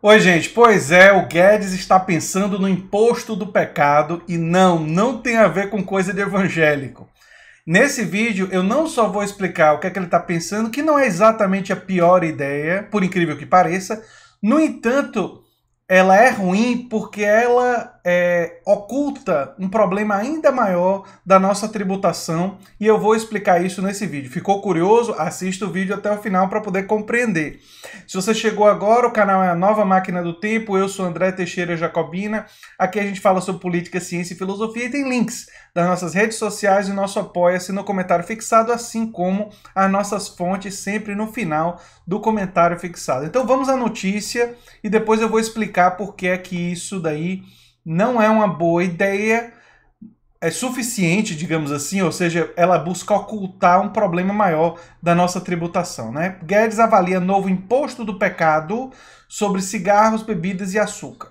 Oi, gente. Pois é, o Guedes está pensando no imposto do pecado e não, não tem a ver com coisa de evangélico. Nesse vídeo, eu não só vou explicar o que é que ele está pensando, que não é exatamente a pior ideia, por incrível que pareça. No entanto, ela é ruim porque ela é, oculta um problema ainda maior da nossa tributação e eu vou explicar isso nesse vídeo. Ficou curioso? Assista o vídeo até o final para poder compreender. Se você chegou agora, o canal é a Nova Máquina do Tempo, eu sou André Teixeira Jacobina. Aqui a gente fala sobre política, ciência e filosofia e tem links das nossas redes sociais e nosso apoia-se no comentário fixado, assim como as nossas fontes sempre no final do comentário fixado. Então vamos à notícia e depois eu vou explicar por que é que isso daí não é uma boa ideia, é suficiente, digamos assim, ou seja, ela busca ocultar um problema maior da nossa tributação. Né? Guedes avalia novo imposto do pecado sobre cigarros, bebidas e açúcar.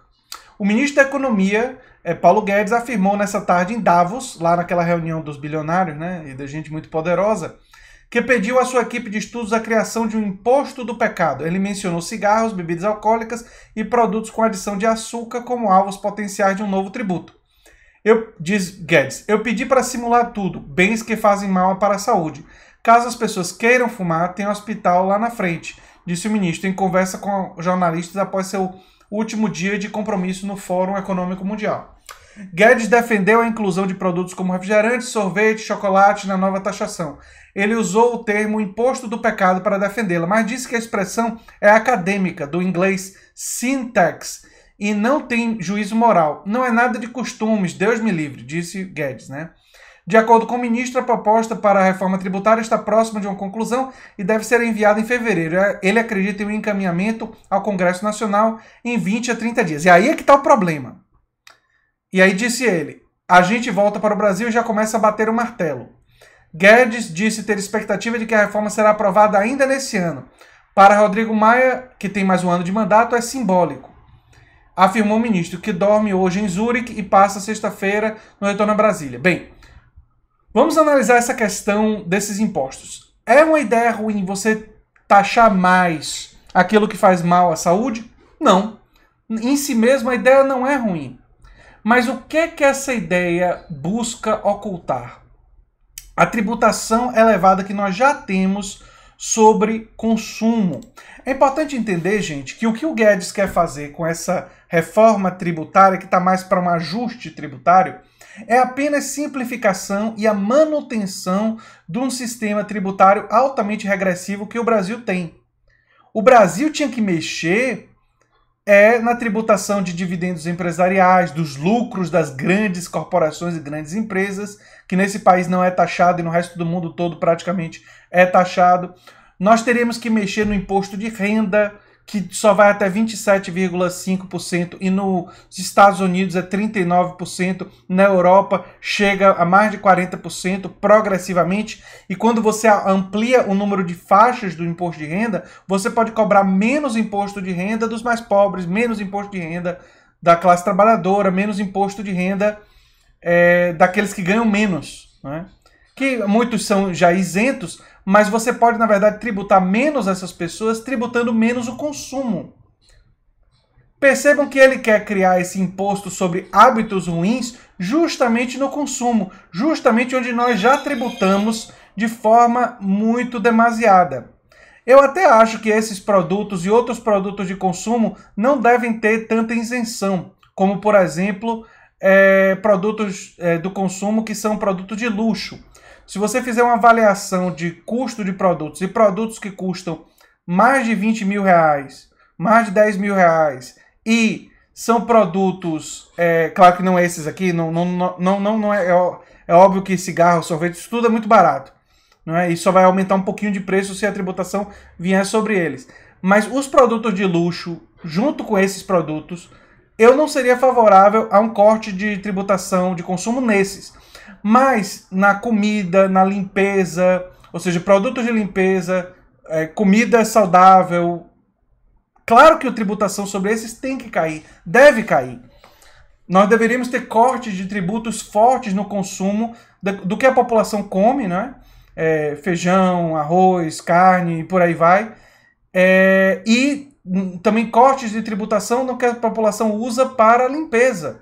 O ministro da Economia é, Paulo Guedes afirmou nessa tarde em Davos, lá naquela reunião dos bilionários né, e da gente muito poderosa, que pediu à sua equipe de estudos a criação de um imposto do pecado. Ele mencionou cigarros, bebidas alcoólicas e produtos com adição de açúcar como alvos potenciais de um novo tributo. Eu, diz Guedes, eu pedi para simular tudo, bens que fazem mal para a saúde. Caso as pessoas queiram fumar, tem um hospital lá na frente, disse o ministro em conversa com jornalistas após seu último dia de compromisso no Fórum Econômico Mundial. Guedes defendeu a inclusão de produtos como refrigerantes, sorvete, chocolate na nova taxação. Ele usou o termo imposto do pecado para defendê-la, mas disse que a expressão é acadêmica, do inglês syntax, e não tem juízo moral. Não é nada de costumes, Deus me livre, disse Guedes, né? De acordo com o ministro, a proposta para a reforma tributária está próxima de uma conclusão e deve ser enviada em fevereiro. É, ele acredita em um encaminhamento ao Congresso Nacional em 20 a 30 dias. E aí é que está o problema. E aí disse ele: a gente volta para o Brasil e já começa a bater o martelo. Guedes disse ter expectativa de que a reforma será aprovada ainda nesse ano. Para Rodrigo Maia, que tem mais um ano de mandato, é simbólico. Afirmou o ministro, que dorme hoje em Zurique e passa sexta-feira no retorno a Brasília. Bem, vamos analisar essa questão desses impostos. É uma ideia ruim você taxar mais aquilo que faz mal à saúde? Não. Em si mesmo, a ideia não é ruim. Mas o que é que essa ideia busca ocultar? A tributação elevada que nós já temos sobre consumo. É importante entender, gente, que o que o Guedes quer fazer com essa reforma tributária, que está mais para um ajuste tributário, é apenas simplificação e a manutenção de um sistema tributário altamente regressivo que o Brasil tem. O Brasil tinha que mexer é na tributação de dividendos empresariais, dos lucros das grandes corporações e grandes empresas, que nesse país não é taxado e no resto do mundo todo praticamente é taxado. Nós teremos que mexer no imposto de renda, que só vai até 27,5%, e nos Estados Unidos é 39%, na Europa chega a mais de 40% progressivamente, e quando você amplia o número de faixas do imposto de renda, você pode cobrar menos imposto de renda dos mais pobres, menos imposto de renda da classe trabalhadora, menos imposto de renda é, daqueles que ganham menos, né? que muitos são já isentos, mas você pode, na verdade, tributar menos essas pessoas, tributando menos o consumo. Percebam que ele quer criar esse imposto sobre hábitos ruins justamente no consumo, justamente onde nós já tributamos de forma muito demasiada. Eu até acho que esses produtos e outros produtos de consumo não devem ter tanta isenção, como por exemplo é, produtos é, do consumo que são produtos de luxo. Se você fizer uma avaliação de custo de produtos e produtos que custam mais de 20 mil reais, mais de 10 mil reais e são produtos, é, claro que não é esses aqui, não, não, não, não, não é, é, é óbvio que cigarro, sorvete, isso tudo é muito barato. Né? E só vai aumentar um pouquinho de preço se a tributação vier sobre eles. Mas os produtos de luxo, junto com esses produtos, eu não seria favorável a um corte de tributação de consumo nesses mas na comida, na limpeza, ou seja, produtos de limpeza, é, comida saudável. Claro que a tributação sobre esses tem que cair, deve cair. Nós deveríamos ter cortes de tributos fortes no consumo do que a população come, né? É, feijão, arroz, carne e por aí vai. É, e também cortes de tributação no que a população usa para limpeza,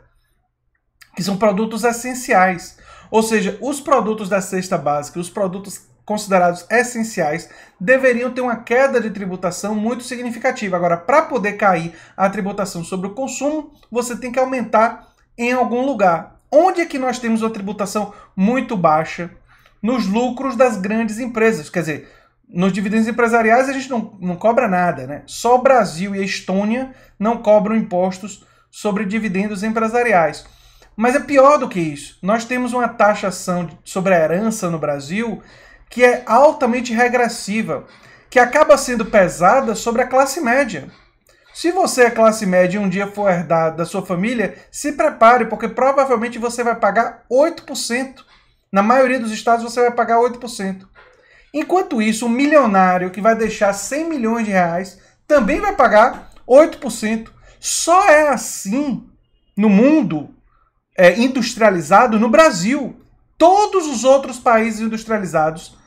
que são produtos essenciais. Ou seja, os produtos da cesta básica, os produtos considerados essenciais, deveriam ter uma queda de tributação muito significativa. Agora, para poder cair a tributação sobre o consumo, você tem que aumentar em algum lugar. Onde é que nós temos uma tributação muito baixa? Nos lucros das grandes empresas. Quer dizer, nos dividendos empresariais a gente não, não cobra nada, né? Só Brasil e Estônia não cobram impostos sobre dividendos empresariais. Mas é pior do que isso. Nós temos uma taxação sobre a herança no Brasil que é altamente regressiva, que acaba sendo pesada sobre a classe média. Se você é classe média e um dia for herdado da sua família, se prepare, porque provavelmente você vai pagar 8%. Na maioria dos estados você vai pagar 8%. Enquanto isso, um milionário que vai deixar 100 milhões de reais também vai pagar 8%. Só é assim no mundo é, industrializado no Brasil. Todos os outros países industrializados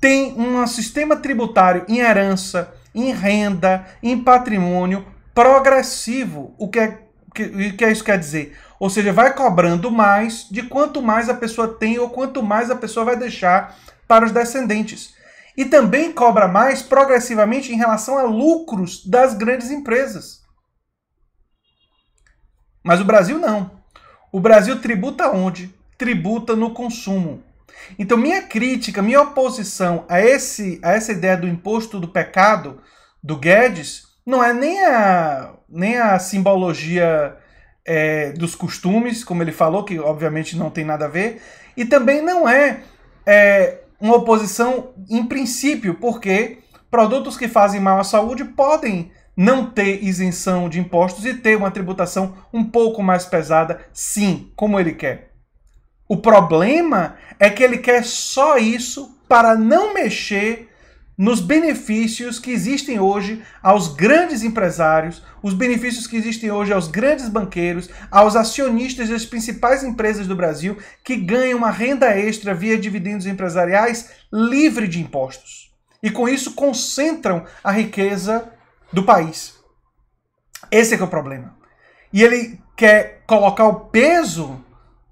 têm um sistema tributário em herança, em renda, em patrimônio progressivo. O que, é, que, o que é isso quer dizer? Ou seja, vai cobrando mais de quanto mais a pessoa tem ou quanto mais a pessoa vai deixar para os descendentes. E também cobra mais progressivamente em relação a lucros das grandes empresas. Mas o Brasil não. O Brasil tributa onde? Tributa no consumo. Então, minha crítica, minha oposição a, esse, a essa ideia do imposto do pecado do Guedes não é nem a, nem a simbologia é, dos costumes, como ele falou, que obviamente não tem nada a ver, e também não é, é uma oposição em princípio, porque produtos que fazem mal à saúde podem não ter isenção de impostos e ter uma tributação um pouco mais pesada, sim, como ele quer. O problema é que ele quer só isso para não mexer nos benefícios que existem hoje aos grandes empresários, os benefícios que existem hoje aos grandes banqueiros, aos acionistas das principais empresas do Brasil que ganham uma renda extra via dividendos empresariais livre de impostos. E com isso concentram a riqueza do país. Esse é, é o problema. E ele quer colocar o peso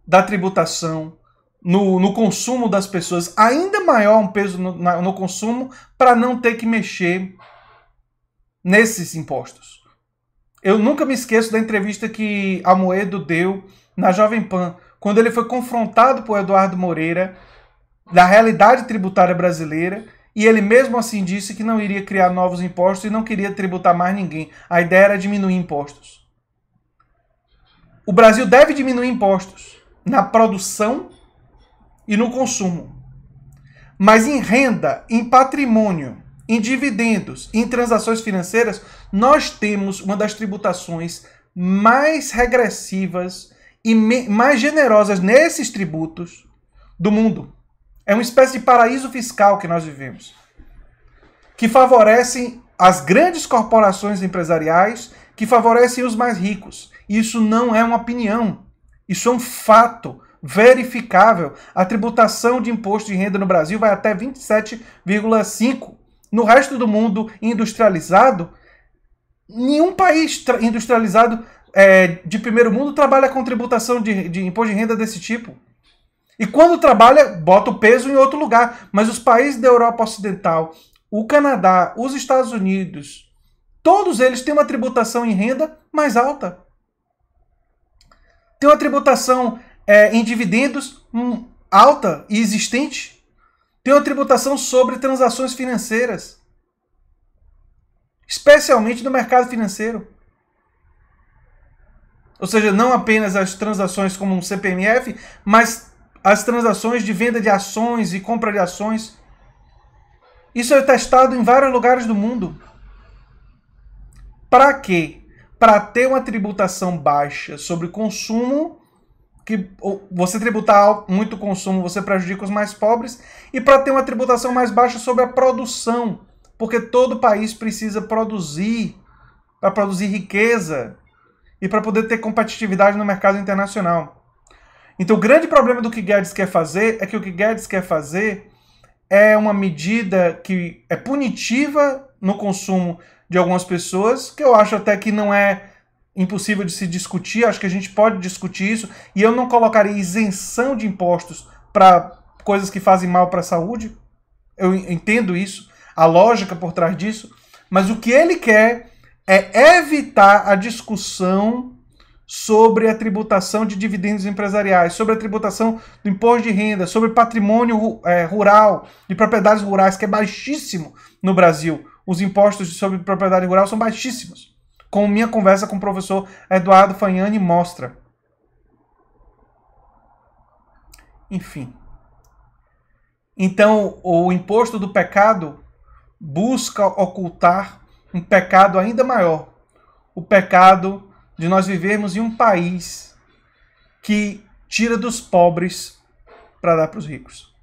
da tributação no, no consumo das pessoas, ainda maior um peso no, no consumo, para não ter que mexer nesses impostos. Eu nunca me esqueço da entrevista que Amoedo deu na Jovem Pan, quando ele foi confrontado por Eduardo Moreira da realidade tributária brasileira e ele mesmo assim disse que não iria criar novos impostos e não queria tributar mais ninguém. A ideia era diminuir impostos. O Brasil deve diminuir impostos na produção e no consumo. Mas em renda, em patrimônio, em dividendos, em transações financeiras, nós temos uma das tributações mais regressivas e mais generosas nesses tributos do mundo. É uma espécie de paraíso fiscal que nós vivemos, que favorecem as grandes corporações empresariais, que favorecem os mais ricos. Isso não é uma opinião, isso é um fato verificável. A tributação de imposto de renda no Brasil vai até 27,5. No resto do mundo industrializado, nenhum país industrializado é, de primeiro mundo trabalha com tributação de, de imposto de renda desse tipo. E quando trabalha, bota o peso em outro lugar. Mas os países da Europa Ocidental, o Canadá, os Estados Unidos, todos eles têm uma tributação em renda mais alta. Tem uma tributação é, em dividendos um, alta e existente. Tem uma tributação sobre transações financeiras. Especialmente no mercado financeiro. Ou seja, não apenas as transações como um CPMF, mas as transações de venda de ações e compra de ações. Isso é testado em vários lugares do mundo. Para quê? Para ter uma tributação baixa sobre consumo, que você tributar muito consumo, você prejudica os mais pobres, e para ter uma tributação mais baixa sobre a produção, porque todo país precisa produzir para produzir riqueza e para poder ter competitividade no mercado internacional. Então, o grande problema do que Guedes quer fazer é que o que Guedes quer fazer é uma medida que é punitiva no consumo de algumas pessoas, que eu acho até que não é impossível de se discutir, acho que a gente pode discutir isso, e eu não colocaria isenção de impostos para coisas que fazem mal para a saúde. Eu entendo isso, a lógica por trás disso, mas o que ele quer é evitar a discussão sobre a tributação de dividendos empresariais, sobre a tributação do imposto de renda, sobre patrimônio é, rural, de propriedades rurais, que é baixíssimo no Brasil. Os impostos sobre propriedade rural são baixíssimos, como minha conversa com o professor Eduardo Fagnani mostra. Enfim. Então, o imposto do pecado busca ocultar um pecado ainda maior, o pecado de nós vivermos em um país que tira dos pobres para dar para os ricos.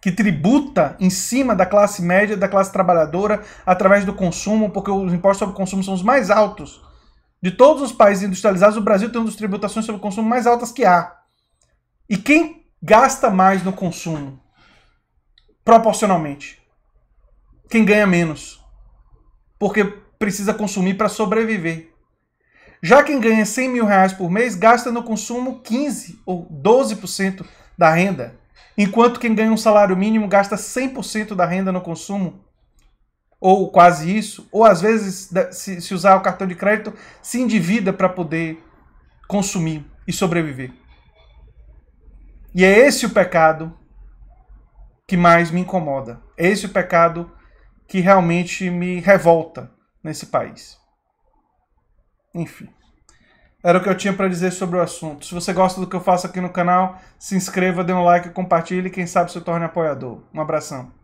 Que tributa em cima da classe média, da classe trabalhadora, através do consumo, porque os impostos sobre o consumo são os mais altos. De todos os países industrializados, o Brasil tem uma das tributações sobre o consumo mais altas que há. E quem gasta mais no consumo? Proporcionalmente. Quem ganha menos. Porque precisa consumir para sobreviver. Já quem ganha 100 mil reais por mês gasta no consumo 15 ou 12% da renda, enquanto quem ganha um salário mínimo gasta 100% da renda no consumo, ou quase isso, ou às vezes, se usar o cartão de crédito, se endivida para poder consumir e sobreviver. E é esse o pecado que mais me incomoda. É esse o pecado que realmente me revolta nesse país. Enfim. Era o que eu tinha para dizer sobre o assunto. Se você gosta do que eu faço aqui no canal, se inscreva, dê um like, compartilhe e quem sabe se torne apoiador. Um abração.